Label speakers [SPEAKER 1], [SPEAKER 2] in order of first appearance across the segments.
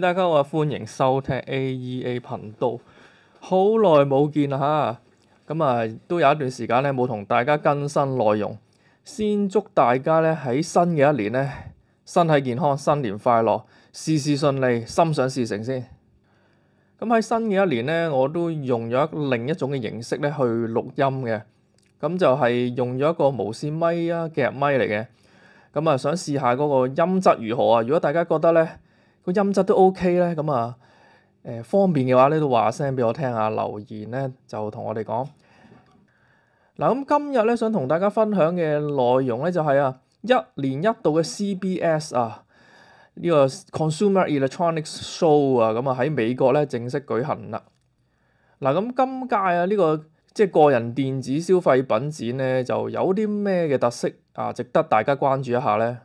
[SPEAKER 1] 大家啊，歡迎收聽 A E A 頻道，好耐冇見啦咁啊都有一段時間咧冇同大家更新內容。先祝大家咧喺新嘅一年咧身體健康，新年快樂，事事順利，心想事成先。咁喺新嘅一年咧，我都用咗另一種嘅形式咧去錄音嘅，咁就係用咗一個無線咪啊夾咪嚟嘅。咁啊想試下嗰個音質如何啊？如果大家覺得咧，個音質都 OK 咧，咁啊誒方便嘅話咧，都話聲俾我聽下留言咧，就同我哋講嗱。咁今日咧，想同大家分享嘅內容咧，就係啊，一年一度嘅 CBS 啊，呢個 Consumer Electronics Show 啊，咁啊喺美國咧正式舉行啦。嗱，咁今屆啊，呢個即係個人電子消費品展咧，就有啲咩嘅特色啊，值得大家關注一下咧。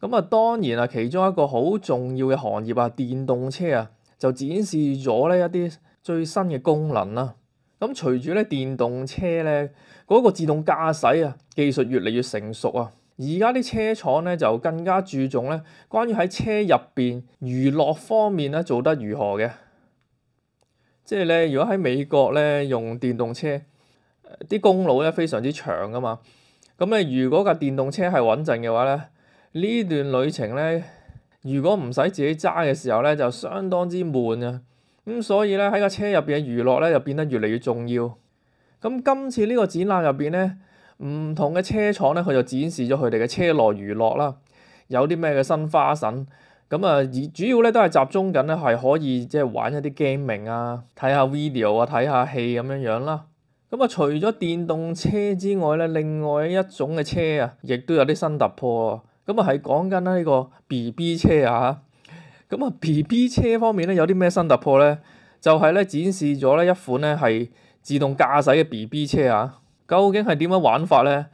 [SPEAKER 1] 咁啊，當然啊，其中一個好重要嘅行業啊，電動車啊，就展示咗咧一啲最新嘅功能啦。咁隨住咧電動車咧嗰個自動駕駛啊技術越嚟越成熟啊，而家啲車廠咧就更加注重咧關於喺車入邊娛樂方面咧做得如何嘅。即係咧，如果喺美國咧用電動車，啲公路咧非常之長噶嘛。咁咧，如果架電動車係穩陣嘅話咧。呢段旅程咧，如果唔使自己揸嘅時候咧，就相當之悶啊！咁所以咧，喺架車入邊嘅娛樂咧，就變得越嚟越重要。咁今次呢個展覽入邊咧，唔同嘅車廠咧，佢就展示咗佢哋嘅車內娛樂啦，有啲咩嘅新花神咁啊！而主要咧都係集中緊咧，係可以即係玩一啲 gaming 啊，睇下 video 啊，睇下戲咁樣樣啦。咁啊，除咗電動車之外咧，另外一種嘅車啊，亦都有啲新突破。咁啊，係講緊呢個 B B 車啊咁啊 B B 車方面咧有啲咩新突破咧？就係咧展示咗咧一款咧係自動駕駛嘅 B B 車啊。究竟係點樣玩法咧？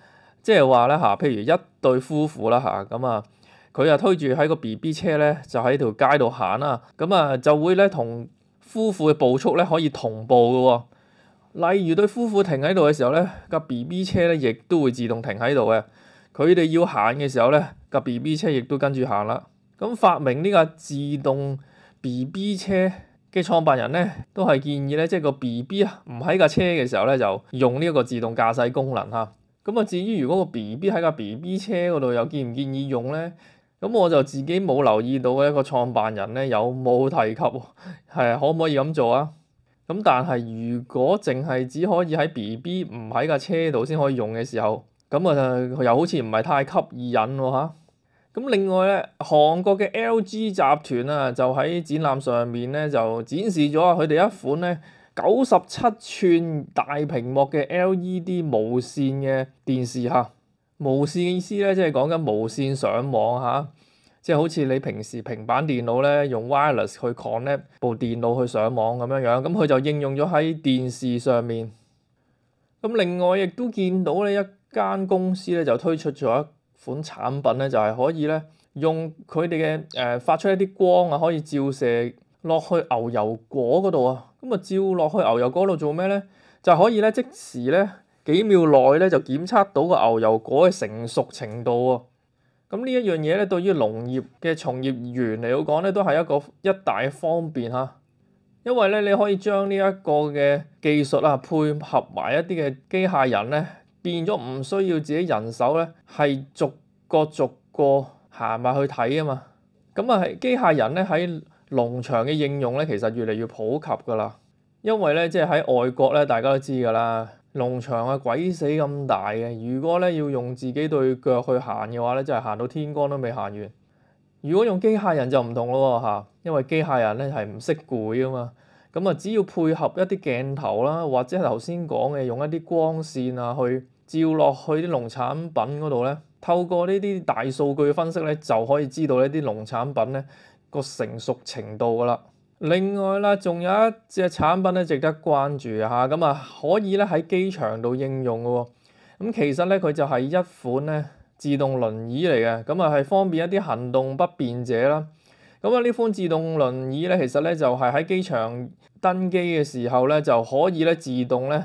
[SPEAKER 1] 即係話咧嚇，譬如一對夫婦啦嚇，咁啊佢啊推住喺個 B B 車咧，就喺條街度行啦。咁啊就會咧同夫婦嘅步速咧可以同步嘅喎。例如對夫婦停喺度嘅時候咧，架 B B 車咧亦都會自動停喺度嘅。佢哋要行嘅時候咧，架 B B 車亦都跟住行啦。咁發明呢架自動 B B 車嘅創辦人咧，都係建議咧，即係個 B B 啊，唔喺架車嘅時候咧，就用呢一個自動駕駛功能嚇。咁啊，至於如果個 B B 喺架 B B 車嗰度，又建唔建議用咧？咁我就自己冇留意到一個創辦人咧，有冇提及 係可唔可以咁做啊？咁但係如果淨係只可以喺 B B 唔喺架車度先可以用嘅時候。咁啊，又好似唔係太吸引喎嚇。咁另外咧，韓國嘅 L.G 集團啊，就喺展覽上面咧就展示咗佢哋一款咧九十七寸大屏幕嘅 L.E.D 無線嘅電視嚇。無線意思咧，即係講緊無線上網嚇，即係好似你平時平板電腦咧用 Wireless 去 connect 部電腦去上網咁樣樣，咁佢就應用咗喺電視上面。咁另外亦都見到咧一。間公司咧就推出咗一款產品咧，就係可以咧用佢哋嘅誒發出一啲光啊，可以照射落去牛油果嗰度啊。咁啊，照落去牛油果度做咩咧？就可以咧即時咧幾秒內咧就檢測到個牛油果嘅成熟程度喎。咁呢一樣嘢咧，對於農業嘅從業員嚟講咧，都係一個一大方便嚇，因為咧你可以將呢一個嘅技術啊配合埋一啲嘅機械人咧。變咗唔需要自己人手咧，係逐個逐個行埋去睇啊嘛。咁啊機械人咧喺農場嘅應用咧，其實越嚟越普及㗎啦。因為咧即係喺外國咧，大家都知㗎啦，農場啊鬼死咁大嘅。如果咧要用自己對腳去行嘅話咧，就係行到天光都未行完。如果用機械人就唔同咯嚇，因為機械人咧係唔識攰啊嘛。咁啊只要配合一啲鏡頭啦，或者頭先講嘅用一啲光線啊去。照落去啲農產品嗰度咧，透過呢啲大數據分析咧，就可以知道呢啲農產品咧個成熟程度啦。另外啦，仲有一隻產品咧值得關注下，咁啊可以咧喺機場度應用嘅喎。咁其實咧佢就係一款咧自動輪椅嚟嘅，咁啊係方便一啲行動不便者啦。咁啊呢款自動輪椅咧，其實咧就係喺機場登機嘅時候咧就可以咧自動咧。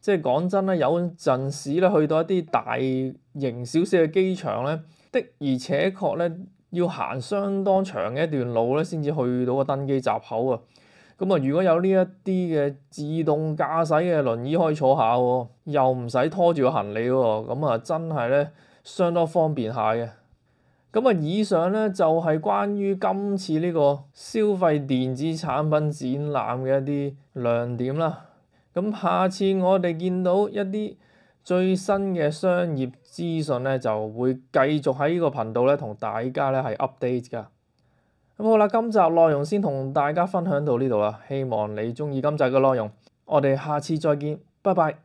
[SPEAKER 1] 即係講真咧，有陣時咧去到一啲大型少少嘅機場咧，的而且確咧要行相當長嘅一段路咧，先至去到個登機閘口啊。咁啊，如果有呢一啲嘅自動駕駛嘅輪椅可以坐下喎，又唔使拖住個行李喎，咁啊真係咧相當方便下嘅。咁啊，以上咧就係關於今次呢個消費電子產品展覽嘅一啲亮點啦。咁下次我哋見到一啲最新嘅商業資訊咧，就會繼續喺呢個頻道咧同大家咧係 update 噶。咁好啦，今集內容先同大家分享到呢度啦，希望你中意今集嘅內容。我哋下次再見，拜拜。